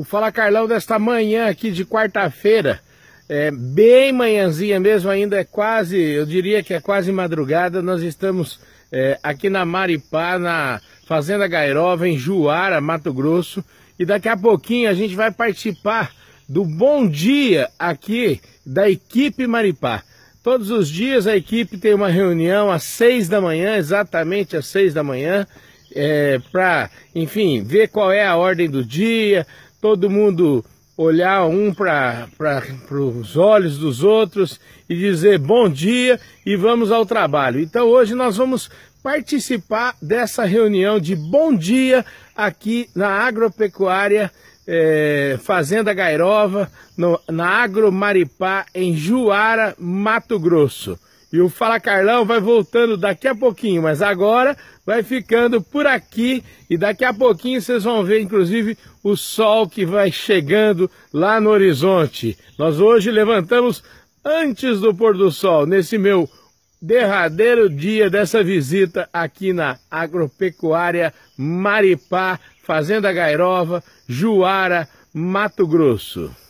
O Fala Carlão desta manhã aqui de quarta-feira, é bem manhãzinha mesmo, ainda é quase, eu diria que é quase madrugada, nós estamos é, aqui na Maripá, na Fazenda Gairova, em Juara, Mato Grosso, e daqui a pouquinho a gente vai participar do Bom Dia aqui da equipe Maripá. Todos os dias a equipe tem uma reunião às seis da manhã, exatamente às seis da manhã, é, para, enfim, ver qual é a ordem do dia, todo mundo olhar um para os olhos dos outros e dizer bom dia e vamos ao trabalho. Então hoje nós vamos participar dessa reunião de bom dia aqui na agropecuária é, Fazenda Gairova, no, na maripá em Juara, Mato Grosso. E o Fala Carlão vai voltando daqui a pouquinho, mas agora vai ficando por aqui e daqui a pouquinho vocês vão ver inclusive o sol que vai chegando lá no horizonte. Nós hoje levantamos antes do pôr do sol, nesse meu derradeiro dia dessa visita aqui na agropecuária Maripá, Fazenda Gairova, Juara, Mato Grosso.